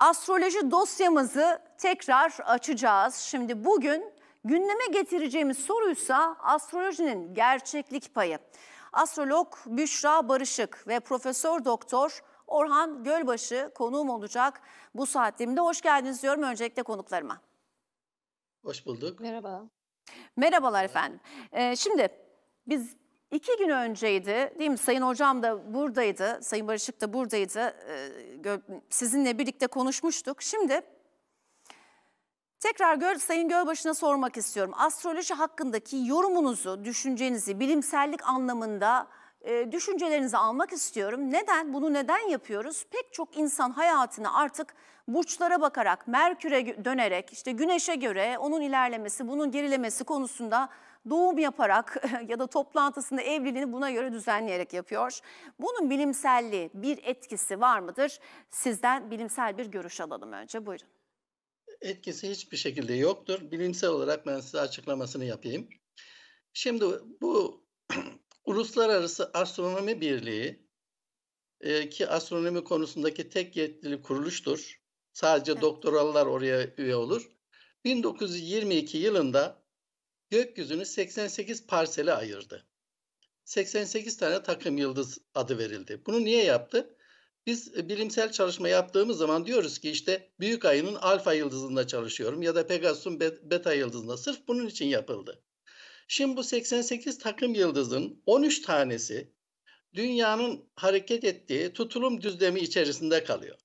astroloji dosyamızı tekrar açacağız. Şimdi bugün gündeme getireceğimiz soruysa astrolojinin gerçeklik payı. Astrolog Büşra Barışık ve Profesör Doktor Orhan Gölbaşı konuğum olacak bu saatlimde. Hoş geldiniz diyorum öncelikle konuklarıma. Hoş bulduk. Merhaba. Merhabalar efendim. Ee, şimdi biz İki gün önceydi değil mi Sayın Hocam da buradaydı, Sayın Barışık da buradaydı. Ee, sizinle birlikte konuşmuştuk. Şimdi tekrar Göl, Sayın Gölbaşı'na sormak istiyorum. Astroloji hakkındaki yorumunuzu, düşüncenizi bilimsellik anlamında e, düşüncelerinizi almak istiyorum. Neden? Bunu neden yapıyoruz? Pek çok insan hayatını artık burçlara bakarak, Merkür'e dönerek, işte Güneş'e göre onun ilerlemesi, bunun gerilemesi konusunda doğum yaparak ya da toplantısında evliliğini buna göre düzenleyerek yapıyor. Bunun bilimselliği bir etkisi var mıdır? Sizden bilimsel bir görüş alalım önce. Buyurun. Etkisi hiçbir şekilde yoktur. Bilimsel olarak ben size açıklamasını yapayım. Şimdi bu Uluslararası Astronomi Birliği e, ki astronomi konusundaki tek yetkili kuruluştur. Sadece evet. doktoralılar oraya üye olur. 1922 yılında gökyüzünü 88 parsele ayırdı. 88 tane takım yıldız adı verildi. Bunu niye yaptı? Biz e, bilimsel çalışma yaptığımız zaman diyoruz ki işte büyük ayının alfa yıldızında çalışıyorum ya da Pegasus'un beta yıldızında sırf bunun için yapıldı. Şimdi bu 88 takım yıldızın 13 tanesi dünyanın hareket ettiği tutulum düzlemi içerisinde kalıyor.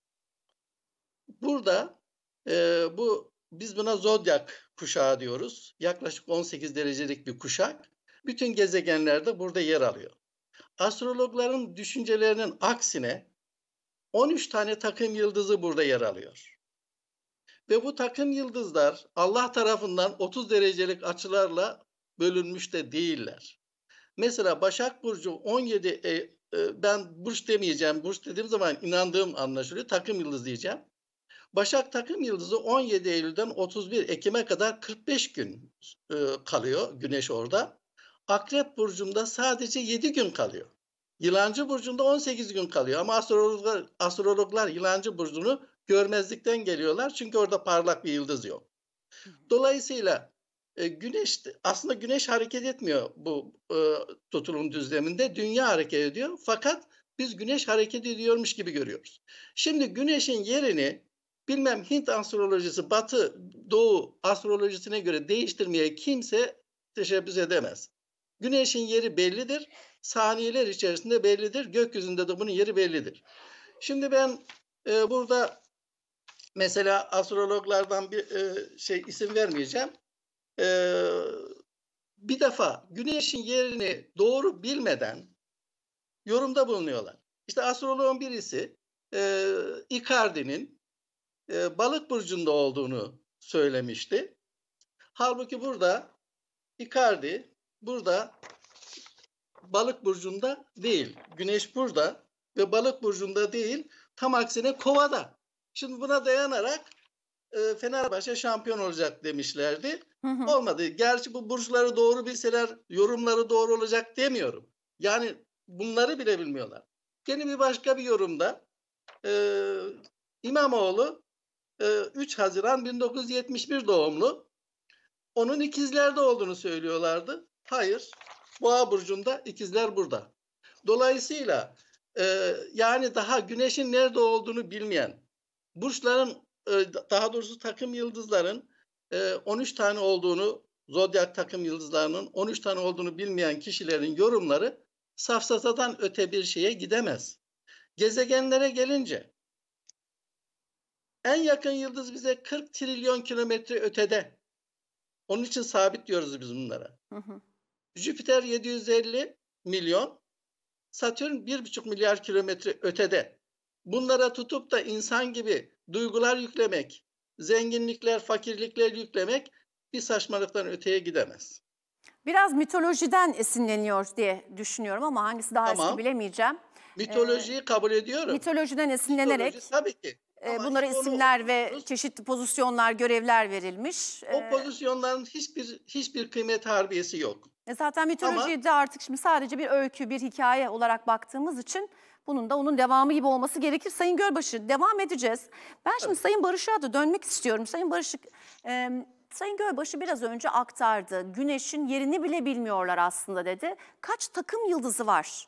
Burada e, bu biz buna zodyak kuşağı diyoruz. Yaklaşık 18 derecelik bir kuşak. Bütün gezegenlerde burada yer alıyor. Astrologların düşüncelerinin aksine 13 tane takım yıldızı burada yer alıyor. Ve bu takım yıldızlar Allah tarafından 30 derecelik açılarla bölünmüş de değiller. Mesela Başak Burcu 17, e, e, ben burç demeyeceğim, burç dediğim zaman inandığım anlaşılıyor, takım yıldız diyeceğim. Başak takım yıldızı 17 Eylül'den 31 Ekim'e kadar 45 gün e, kalıyor güneş orada. Akrep burcunda sadece 7 gün kalıyor. Yılancı burcunda 18 gün kalıyor ama astrologlar, astrologlar yılancı burcunu görmezlikten geliyorlar çünkü orada parlak bir yıldız yok. Dolayısıyla e, güneş aslında güneş hareket etmiyor bu e, tutulum düzleminde. Dünya hareket ediyor fakat biz güneş hareket ediyormuş gibi görüyoruz. Şimdi güneşin yerini bilmem Hint astrolojisi batı, doğu astrolojisine göre değiştirmeye kimse teşebbüs edemez. Güneşin yeri bellidir. Saniyeler içerisinde bellidir. Gökyüzünde de bunun yeri bellidir. Şimdi ben e, burada mesela astrologlardan bir e, şey isim vermeyeceğim. E, bir defa güneşin yerini doğru bilmeden yorumda bulunuyorlar. İşte astroloğun birisi e, Icardi'nin e, balık burcunda olduğunu söylemişti. Halbuki burada Icardi burada balık burcunda değil. Güneş burada ve balık burcunda değil. Tam aksine kovada. Şimdi buna dayanarak e, Fenerbahçe şampiyon olacak demişlerdi. Hı hı. Olmadı. Gerçi bu burçları doğru bilseler yorumları doğru olacak demiyorum. Yani bunları bile bilmiyorlar. Yeni bir başka bir yorumda e, İmamoğlu 3 e, Haziran 1971 doğumlu. Onun ikizlerde olduğunu söylüyorlardı. Hayır. Boğa burcunda ikizler burada. Dolayısıyla e, yani daha güneşin nerede olduğunu bilmeyen burçların e, daha doğrusu takım yıldızların e, 13 tane olduğunu zodyak takım yıldızlarının 13 tane olduğunu bilmeyen kişilerin yorumları safsatadan öte bir şeye gidemez. Gezegenlere gelince en yakın yıldız bize 40 trilyon kilometre ötede. Onun için sabit diyoruz biz bunlara. Hı hı. Jüpiter 750 milyon, Satürn 1,5 milyar kilometre ötede. Bunlara tutup da insan gibi duygular yüklemek, zenginlikler, fakirlikler yüklemek bir saçmalıktan öteye gidemez. Biraz mitolojiden esinleniyor diye düşünüyorum ama hangisi daha tamam. eski bilemeyeceğim. Mitolojiyi ee, kabul ediyorum. Mitolojiden esinlenerek. Mitoloji, tabii ki. E, Ama bunlara isimler ve çeşitli pozisyonlar, görevler verilmiş. Ee, o ee, pozisyonların hiçbir hiçbir kıymet harbiyesi yok. E zaten mitolojide Ama, artık şimdi sadece bir öykü, bir hikaye olarak baktığımız için bunun da onun devamı gibi olması gerekir. Sayın Gölbaşı devam edeceğiz. Ben şimdi evet. Sayın Barış'a da dönmek istiyorum. Sayın Barış, e, Sayın Gölbaşı biraz önce aktardı. Güneş'in yerini bile bilmiyorlar aslında dedi. Kaç takım yıldızı var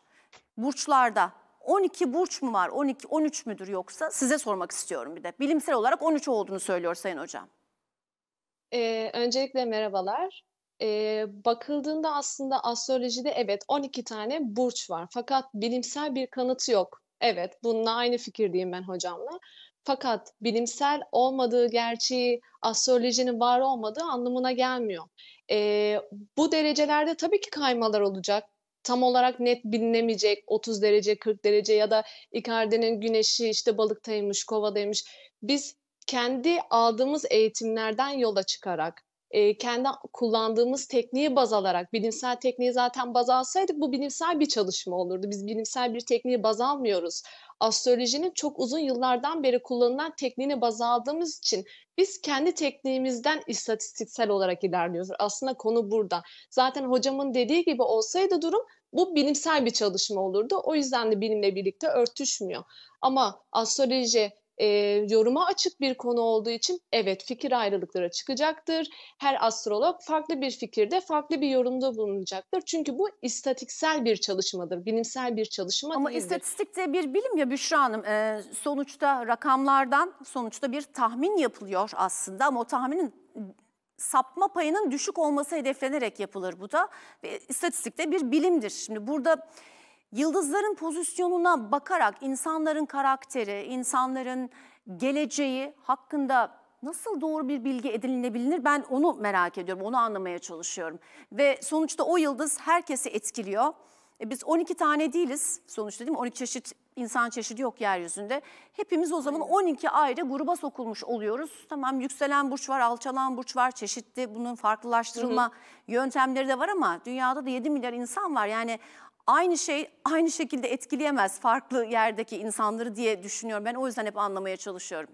burçlarda? 12 burç mu var? 12 13 müdür yoksa? Size sormak istiyorum bir de. Bilimsel olarak 13 olduğunu söylüyor Sayın Hocam. Ee, öncelikle merhabalar. Ee, bakıldığında aslında astrolojide evet 12 tane burç var. Fakat bilimsel bir kanıtı yok. Evet bununla aynı fikirdeyim ben hocamla. Fakat bilimsel olmadığı gerçeği astrolojinin var olmadığı anlamına gelmiyor. E, bu derecelerde tabii ki kaymalar olacak tam olarak net bilinemeyecek 30 derece 40 derece ya da Icardi'nin güneşi işte balıktaymış kovadaymış. Biz kendi aldığımız eğitimlerden yola çıkarak e, kendi kullandığımız tekniği baz alarak bilimsel tekniği zaten baz alsaydık bu bilimsel bir çalışma olurdu. Biz bilimsel bir tekniği baz almıyoruz. Astrolojinin çok uzun yıllardan beri kullanılan tekniğini baz aldığımız için biz kendi tekniğimizden istatistiksel olarak ilerliyoruz. Aslında konu burada. Zaten hocamın dediği gibi olsaydı durum bu bilimsel bir çalışma olurdu. O yüzden de bilimle birlikte örtüşmüyor. Ama astroloji e, yoruma açık bir konu olduğu için evet fikir ayrılıkları çıkacaktır. Her astrolog farklı bir fikirde, farklı bir yorumda bulunacaktır. Çünkü bu istatiksel bir çalışmadır, bilimsel bir çalışma Ama değildir. istatistik de bir bilim ya Büşra Hanım. E, sonuçta rakamlardan sonuçta bir tahmin yapılıyor aslında ama o tahminin sapma payının düşük olması hedeflenerek yapılır bu da. Ve istatistik de bir bilimdir. Şimdi burada Yıldızların pozisyonuna bakarak insanların karakteri, insanların geleceği hakkında nasıl doğru bir bilgi edinilebilir ben onu merak ediyorum, onu anlamaya çalışıyorum. Ve sonuçta o yıldız herkesi etkiliyor. E biz 12 tane değiliz sonuçta değil mi? 12 çeşit insan çeşidi yok yeryüzünde. Hepimiz o zaman 12 ayrı gruba sokulmuş oluyoruz. Tamam yükselen burç var, alçalan burç var, çeşitli bunun farklılaştırılma hı hı. yöntemleri de var ama dünyada da 7 milyar insan var. Yani aynı şey aynı şekilde etkileyemez farklı yerdeki insanları diye düşünüyorum. Ben o yüzden hep anlamaya çalışıyorum.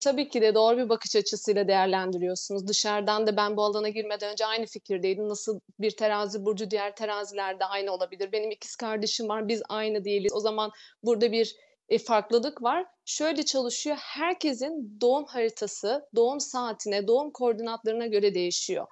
Tabii ki de doğru bir bakış açısıyla değerlendiriyorsunuz. Dışarıdan da ben bu alana girmeden önce aynı fikirdeydim. Nasıl bir terazi burcu diğer terazilerde aynı olabilir. Benim ikiz kardeşim var biz aynı değiliz. O zaman burada bir e, farklılık var. Şöyle çalışıyor. Herkesin doğum haritası, doğum saatine, doğum koordinatlarına göre değişiyor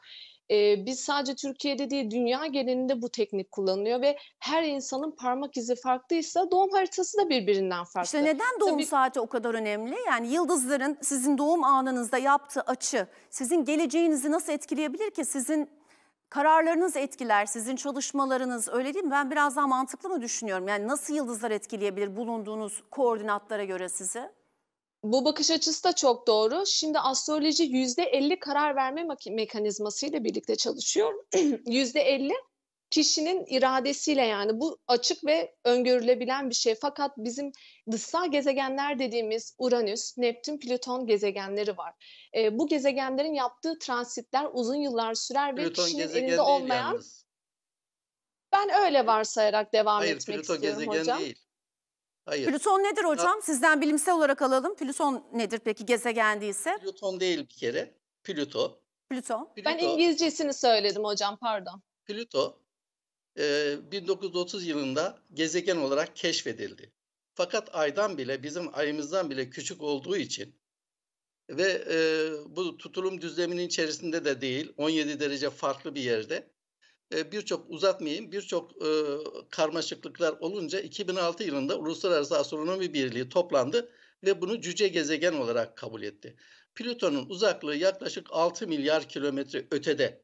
e, biz sadece Türkiye'de değil dünya genelinde bu teknik kullanılıyor ve her insanın parmak izi farklıysa doğum haritası da birbirinden farklı. İşte neden doğum Tabii, saati o kadar önemli? Yani yıldızların sizin doğum anınızda yaptığı açı sizin geleceğinizi nasıl etkileyebilir ki? Sizin kararlarınız etkiler, sizin çalışmalarınız öyle değil mi? Ben biraz daha mantıklı mı düşünüyorum? Yani nasıl yıldızlar etkileyebilir bulunduğunuz koordinatlara göre sizi? bu bakış açısı da çok doğru. Şimdi astroloji yüzde elli karar verme mekanizması ile birlikte çalışıyor. Yüzde elli kişinin iradesiyle yani bu açık ve öngörülebilen bir şey. Fakat bizim dışsal gezegenler dediğimiz Uranüs, Neptün, Plüton gezegenleri var. E, bu gezegenlerin yaptığı transitler uzun yıllar sürer Plüton ve kişinin elinde olmayan... Yalnız. Ben öyle varsayarak devam Hayır, etmek Plüton istiyorum hocam. Hayır, Plüton gezegen değil. Hayır. Plüton nedir hocam? Sizden bilimsel olarak alalım. Plüton nedir peki gezegen değilse? Plüton değil bir kere. Plüto. Plüto. Ben İngilizcesini söyledim hocam pardon. Plüto 1930 e, yılında gezegen olarak keşfedildi. Fakat aydan bile bizim ayımızdan bile küçük olduğu için ve e, bu tutulum düzleminin içerisinde de değil 17 derece farklı bir yerde e, birçok uzatmayayım birçok e, karmaşıklıklar olunca 2006 yılında Uluslararası Astronomi Birliği toplandı ve bunu cüce gezegen olarak kabul etti. Plüton'un uzaklığı yaklaşık 6 milyar kilometre ötede.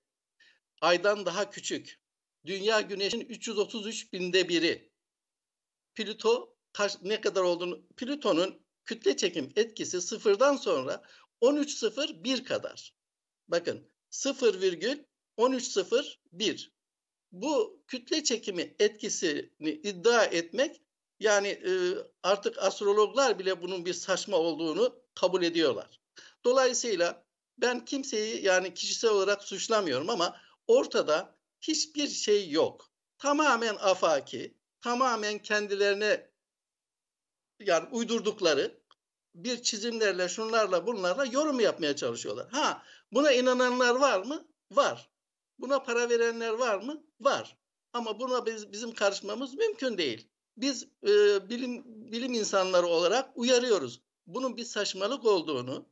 Aydan daha küçük. Dünya Güneş'in 333 binde biri. Plüto kaç, ne kadar olduğunu, Plüton'un kütle çekim etkisi sıfırdan sonra 13.01 kadar. Bakın 0,1301 bu kütle çekimi etkisini iddia etmek yani e, artık astrologlar bile bunun bir saçma olduğunu kabul ediyorlar. Dolayısıyla ben kimseyi yani kişisel olarak suçlamıyorum ama ortada hiçbir şey yok. Tamamen afaki, tamamen kendilerine yani uydurdukları bir çizimlerle şunlarla bunlarla yorum yapmaya çalışıyorlar. Ha buna inananlar var mı? Var. Buna para verenler var mı? Var. Ama buna biz, bizim karışmamız mümkün değil. Biz e, bilim bilim insanları olarak uyarıyoruz. Bunun bir saçmalık olduğunu,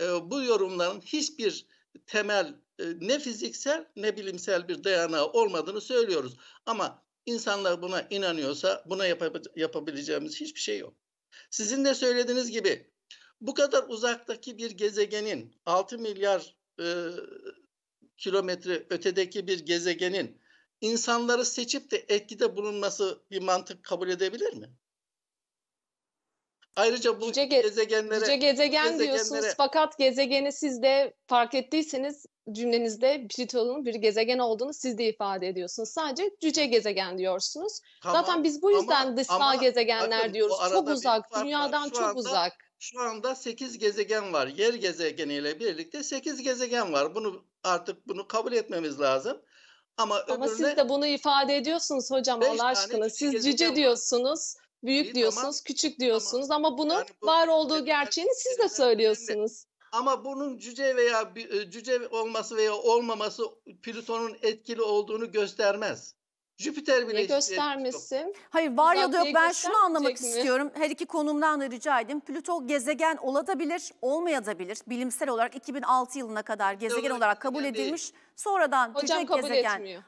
e, bu yorumların hiçbir temel e, ne fiziksel ne bilimsel bir dayanağı olmadığını söylüyoruz. Ama insanlar buna inanıyorsa buna yap- yapabileceğimiz hiçbir şey yok. Sizin de söylediğiniz gibi bu kadar uzaktaki bir gezegenin 6 milyar e, kilometre ötedeki bir gezegenin insanları seçip de etkide bulunması bir mantık kabul edebilir mi? Ayrıca bu cüce ge- gezegenlere... Cüce gezegen diyorsunuz fakat gezegeni siz de fark ettiyseniz cümlenizde Plüton'un bir gezegen olduğunu siz de ifade ediyorsunuz. Sadece cüce gezegen diyorsunuz. Tamam, Zaten biz bu yüzden ama, dışsal ama, gezegenler bakın, diyoruz. Çok uzak, dünyadan çok anda, uzak şu anda 8 gezegen var. Yer gezegeniyle birlikte 8 gezegen var. Bunu artık bunu kabul etmemiz lazım. Ama, Ama siz de bunu ifade ediyorsunuz hocam Allah aşkına. Siz cüce var. diyorsunuz, büyük Değil, diyorsunuz, ama, küçük diyorsunuz ama, ama bunu yani bu, var olduğu gerçeğini siz de söylüyorsunuz. Ama bunun cüce veya e, cüce olması veya olmaması Plüton'un etkili olduğunu göstermez. Jüpiter bile göstermesin. Hayır var ya da yok ben şunu anlamak mi? istiyorum. Her iki konumdan da rica edeyim. Plüto gezegen olabilir, olmayabilir. Bilimsel olarak 2006 yılına kadar gezegen olarak, olarak kabul edilmiş. Değil. Sonradan Hocam cüce kabul gezegen. Etmiyor.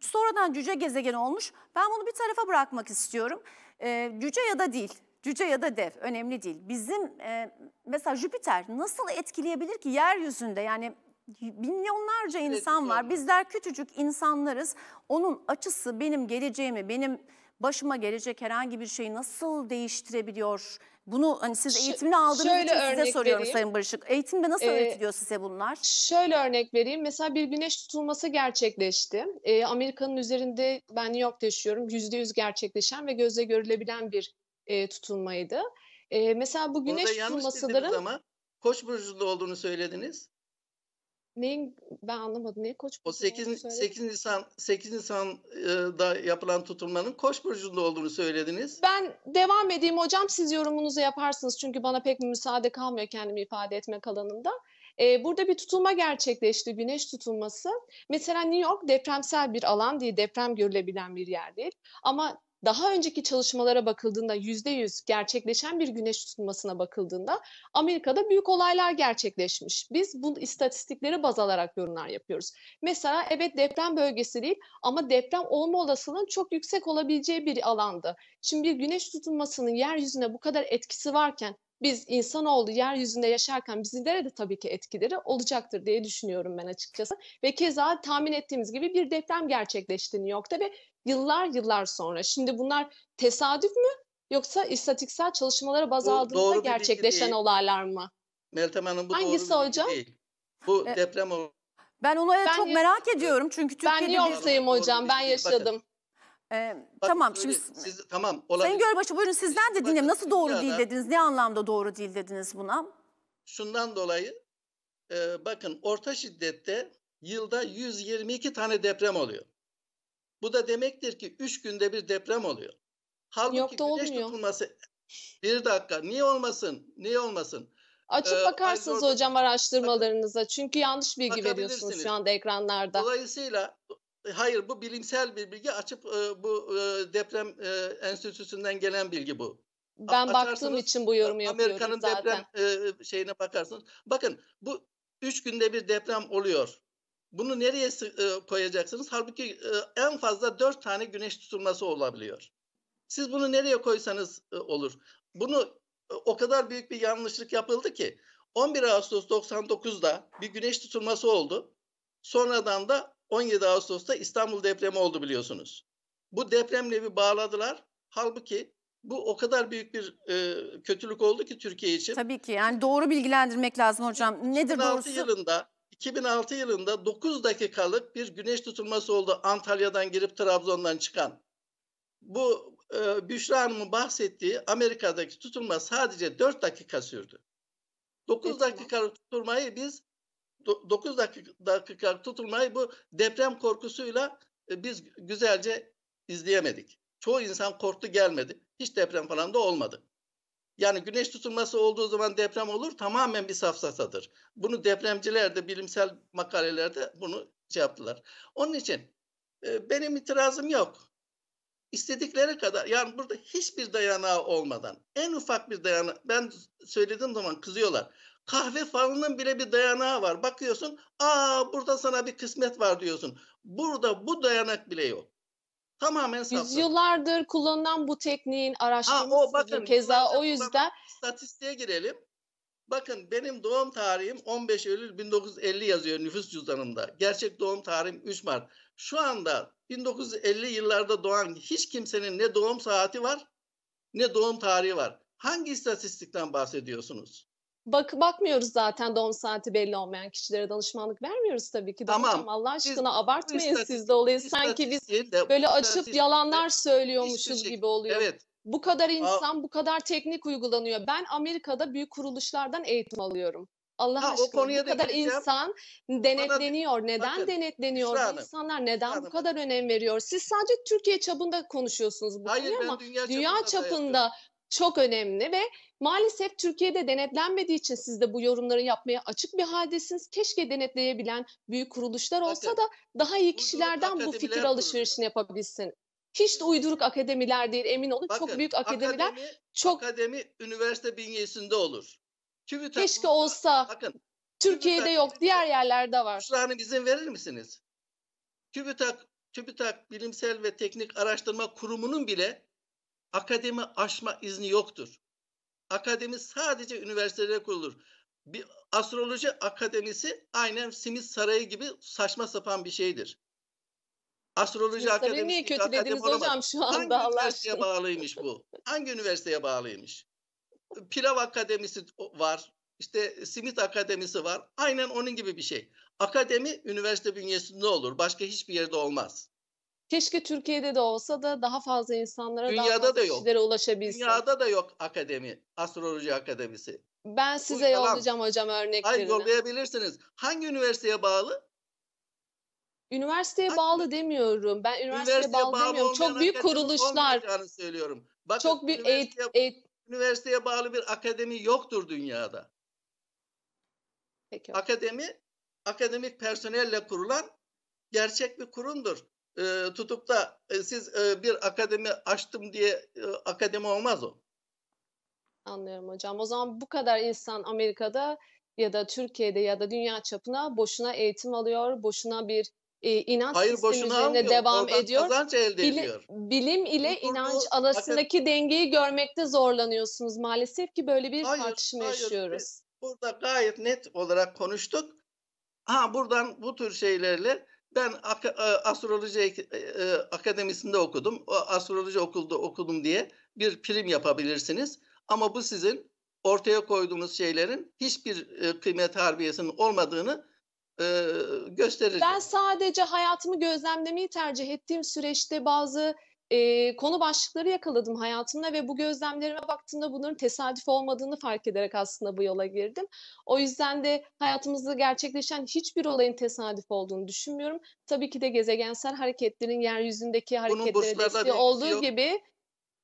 Sonradan cüce gezegen olmuş. Ben bunu bir tarafa bırakmak istiyorum. Ee, cüce ya da değil. Cüce ya da dev önemli değil. Bizim e, mesela Jüpiter nasıl etkileyebilir ki yeryüzünde yani milyonlarca insan var. Bizler küçücük insanlarız. Onun açısı benim geleceğimi, benim başıma gelecek herhangi bir şeyi nasıl değiştirebiliyor? Bunu hani siz eğitimini aldığınız şöyle için size soruyorum vereyim. Sayın Barışık. Eğitimde nasıl ee, öğretiliyor size bunlar? Şöyle örnek vereyim. Mesela bir güneş tutulması gerçekleşti. Ee, Amerika'nın üzerinde ben New York'ta yaşıyorum. Yüzde yüz gerçekleşen ve gözle görülebilen bir e, tutulmaydı. E, mesela bu güneş Orada tutulmasıların... ama Koç burcunda olduğunu söylediniz. Neyin ben anlamadım. Neyi koç burcu? O 8, 8 Nisan 8 Nisan'da yapılan tutulmanın koç burcunda olduğunu söylediniz. Ben devam edeyim hocam siz yorumunuzu yaparsınız. Çünkü bana pek müsaade kalmıyor kendimi ifade etme alanında. Ee, burada bir tutulma gerçekleşti, güneş tutulması. Mesela New York depremsel bir alan değil, deprem görülebilen bir yer değil. Ama daha önceki çalışmalara bakıldığında %100 gerçekleşen bir güneş tutulmasına bakıldığında Amerika'da büyük olaylar gerçekleşmiş. Biz bu istatistikleri baz alarak yorumlar yapıyoruz. Mesela evet deprem bölgesi değil ama deprem olma olasılığının çok yüksek olabileceği bir alandı. Şimdi bir güneş tutulmasının yeryüzüne bu kadar etkisi varken biz insanoğlu yeryüzünde yaşarken bizlere nerede tabii ki etkileri olacaktır diye düşünüyorum ben açıkçası. Ve keza tahmin ettiğimiz gibi bir deprem gerçekleşti New York'ta ve yıllar yıllar sonra. Şimdi bunlar tesadüf mü yoksa istatiksel çalışmalara baz aldığında aldığımızda gerçekleşen olaylar mı? Meltem Hanım bu Hangisi doğru hocam? Değil. Bu e, deprem Ben onu ben, çok merak ediyorum çünkü Türkiye'de Ben New York'tayım hocam. Ben yaşadım. E, bakın. Ee, Bak, tamam şimdi siz, tamam olabilir. Sayın Gölbaşı buyurun sizden de dinleyeyim. Nasıl doğru değil dediniz? Ne anlamda doğru değil dediniz buna? Şundan dolayı e, bakın orta şiddette yılda 122 tane deprem oluyor. Bu da demektir ki üç günde bir deprem oluyor. Halbuki Yok da güneş olmuyor. tutulması bir dakika niye olmasın? Niye olmasın? Açıp ee, bakarsınız Ayzor, hocam araştırmalarınıza. Çünkü yanlış bilgi veriyorsunuz şu anda ekranlarda. Dolayısıyla hayır bu bilimsel bir bilgi. Açıp e, bu e, deprem e, enstitüsünden gelen bilgi bu. Ben Açarsınız, baktığım için bu yorumu yapıyorum Amerika'nın zaten. deprem şeyine bakarsınız. Bakın bu üç günde bir deprem oluyor. Bunu nereye e, koyacaksınız? Halbuki e, en fazla dört tane güneş tutulması olabiliyor. Siz bunu nereye koysanız e, olur. Bunu o kadar büyük bir yanlışlık yapıldı ki 11 Ağustos 99'da bir güneş tutulması oldu. Sonradan da 17 Ağustos'ta İstanbul depremi oldu biliyorsunuz. Bu depremle bir bağladılar. Halbuki bu o kadar büyük bir e, kötülük oldu ki Türkiye için. Tabii ki yani doğru bilgilendirmek lazım hocam. Nedir doğrusu? yılında 2006 yılında 9 dakikalık bir güneş tutulması oldu Antalya'dan girip Trabzon'dan çıkan. Bu e, Büşra Hanım'ın bahsettiği Amerika'daki tutulma sadece 4 dakika sürdü. 9 dakikalık tutulmayı biz 9 dakika, dakika tutulmayı bu deprem korkusuyla e, biz güzelce izleyemedik. Çoğu insan korktu gelmedi. Hiç deprem falan da olmadı. Yani güneş tutulması olduğu zaman deprem olur tamamen bir safsatadır. Bunu depremciler de bilimsel makalelerde bunu şey yaptılar. Onun için e, benim itirazım yok. İstedikleri kadar yani burada hiçbir dayanağı olmadan en ufak bir dayanağı ben söylediğim zaman kızıyorlar. Kahve falının bile bir dayanağı var. Bakıyorsun aa burada sana bir kısmet var diyorsun. Burada bu dayanak bile yok. Tamamen saplı. Yüzyıllardır kullanılan bu tekniğin araştırmasıdır keza o yüzden. Statistiğe girelim. Bakın benim doğum tarihim 15 Eylül 1950 yazıyor nüfus cüzdanımda. Gerçek doğum tarihim 3 Mart. Şu anda 1950 yıllarda doğan hiç kimsenin ne doğum saati var ne doğum tarihi var. Hangi istatistikten bahsediyorsunuz? Bak bakmıyoruz zaten doğum saati belli olmayan kişilere danışmanlık vermiyoruz tabii ki. Tamam. Hocam, Allah aşkına biz, abartmayın siz de olayı. Sanki biz de, böyle açıp yalanlar söylüyormuşuz gibi oluyor. Evet. Bu kadar insan, bu kadar teknik uygulanıyor. Ben Amerika'da büyük kuruluşlardan eğitim alıyorum. Allah ha, aşkına bu kadar insan denetleniyor. Bana, neden bakın, denetleniyor? Hanım, İnsanlar neden Hanım. bu kadar önem veriyor? Siz sadece Türkiye çapında konuşuyorsunuz bu Hayır, ama dünya, dünya çapında çok önemli ve maalesef Türkiye'de denetlenmediği için siz de bu yorumları yapmaya açık bir haldesiniz. Keşke denetleyebilen büyük kuruluşlar olsa Zaten, da daha iyi kişilerden bu fikir alışverişini yapabilsin. Hiç de uyduruk akademiler değil emin olun. Bakın, çok büyük akademiler akademi, çok akademi üniversite bünyesinde olur. TÜBİTAK Keşke burada, olsa. Bakın, Türkiye'de TÜBİTAK, yok, diğer yerlerde var. Şuranı izin verir misiniz? TÜBİTAK, TÜBİTAK Bilimsel ve Teknik Araştırma Kurumu'nun bile akademi aşma izni yoktur. Akademi sadece üniversitelere kurulur. Bir astroloji akademisi aynen simit sarayı gibi saçma sapan bir şeydir. Astroloji Sarı akademisi niye kötülediniz hocam şu anda Hangi Allah üniversiteye aşkına. bağlıymış bu? Hangi üniversiteye bağlıymış? Pilav akademisi var. İşte simit akademisi var. Aynen onun gibi bir şey. Akademi üniversite bünyesinde olur. Başka hiçbir yerde olmaz. Keşke Türkiye'de de olsa da daha fazla insanlara Dünyada daha fazla da yok. ulaşabilse. Dünyada da yok akademi, astroloji akademisi. Ben size Uygulam. yollayacağım hocam örneklerini. Hayır yollayabilirsiniz. Hangi üniversiteye bağlı? Üniversiteye Hangi? bağlı demiyorum. Ben üniversiteye, üniversiteye bağlı, bağlı demiyorum. Çok büyük kuruluşlar. söylüyorum. Bakın, Çok büyük üniversiteye, eğit- üniversiteye bağlı bir akademi yoktur dünyada. Peki. Akademi akademik personelle kurulan gerçek bir kurumdur e, tutup da e, siz e, bir akademi açtım diye e, akademi olmaz o. Anlıyorum hocam. O zaman bu kadar insan Amerika'da ya da Türkiye'de ya da dünya çapına boşuna eğitim alıyor, boşuna bir e, inanç Hayır, sistemi üzerine devam Oradan ediyor. Kazanç elde Bili, ediyor. Bilim ile Hukuklu, inanç arasındaki akad- dengeyi görmekte zorlanıyorsunuz. Maalesef ki böyle bir hayır, tartışma hayır, yaşıyoruz. Biz burada gayet net olarak konuştuk. Ha buradan bu tür şeylerle ben e, astroloji e, e, akademisinde okudum. O astroloji okulda okudum diye bir prim yapabilirsiniz. Ama bu sizin ortaya koyduğunuz şeylerin hiçbir kıymet harbiyesinin olmadığını gösterir. Ben sadece hayatımı gözlemlemeyi tercih ettiğim süreçte bazı e, konu başlıkları yakaladım hayatımda ve bu gözlemlerime baktığımda bunların tesadüf olmadığını fark ederek aslında bu yola girdim. O yüzden de hayatımızda gerçekleşen hiçbir olayın tesadüf olduğunu düşünmüyorum. Tabii ki de gezegensel hareketlerin yeryüzündeki hareketlere desteği olduğu yok. gibi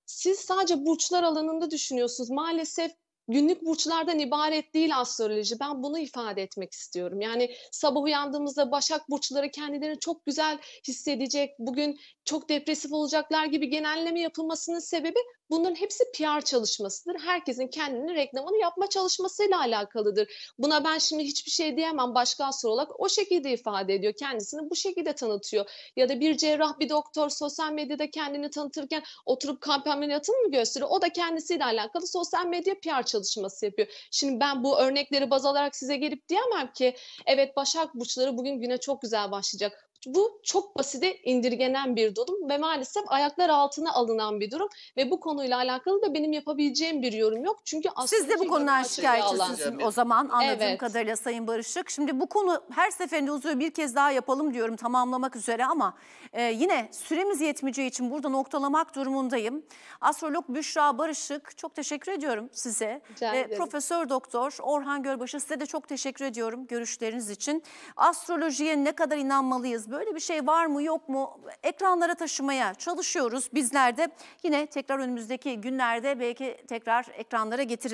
siz sadece burçlar alanında düşünüyorsunuz. Maalesef günlük burçlardan ibaret değil astroloji. Ben bunu ifade etmek istiyorum. Yani sabah uyandığımızda başak burçları kendilerini çok güzel hissedecek, bugün çok depresif olacaklar gibi genelleme yapılmasının sebebi Bunların hepsi PR çalışmasıdır. Herkesin kendini reklamını yapma çalışmasıyla alakalıdır. Buna ben şimdi hiçbir şey diyemem başka soru olarak o şekilde ifade ediyor. Kendisini bu şekilde tanıtıyor. Ya da bir cerrah, bir doktor sosyal medyada kendini tanıtırken oturup kamp ameliyatını mı gösteriyor? O da kendisiyle alakalı sosyal medya PR çalışması yapıyor. Şimdi ben bu örnekleri baz alarak size gelip diyemem ki evet Başak Burçları bugün güne çok güzel başlayacak bu çok basite indirgenen bir durum ve maalesef ayaklar altına alınan bir durum ve bu konuyla alakalı da benim yapabileceğim bir yorum yok. Çünkü Siz de bu konular şikayetçisiniz o zaman anladığım evet. kadarıyla Sayın Barışık. Şimdi bu konu her seferinde uzuyor bir kez daha yapalım diyorum tamamlamak üzere ama e, yine süremiz yetmeyeceği için burada noktalamak durumundayım. Astrolog Büşra Barışık çok teşekkür ediyorum size. Ve Profesör Doktor Orhan Gölbaşı size de çok teşekkür ediyorum görüşleriniz için. Astrolojiye ne kadar inanmalıyız? Böyle bir şey var mı yok mu ekranlara taşımaya çalışıyoruz. Bizler de yine tekrar önümüzdeki günlerde belki tekrar ekranlara getiririz.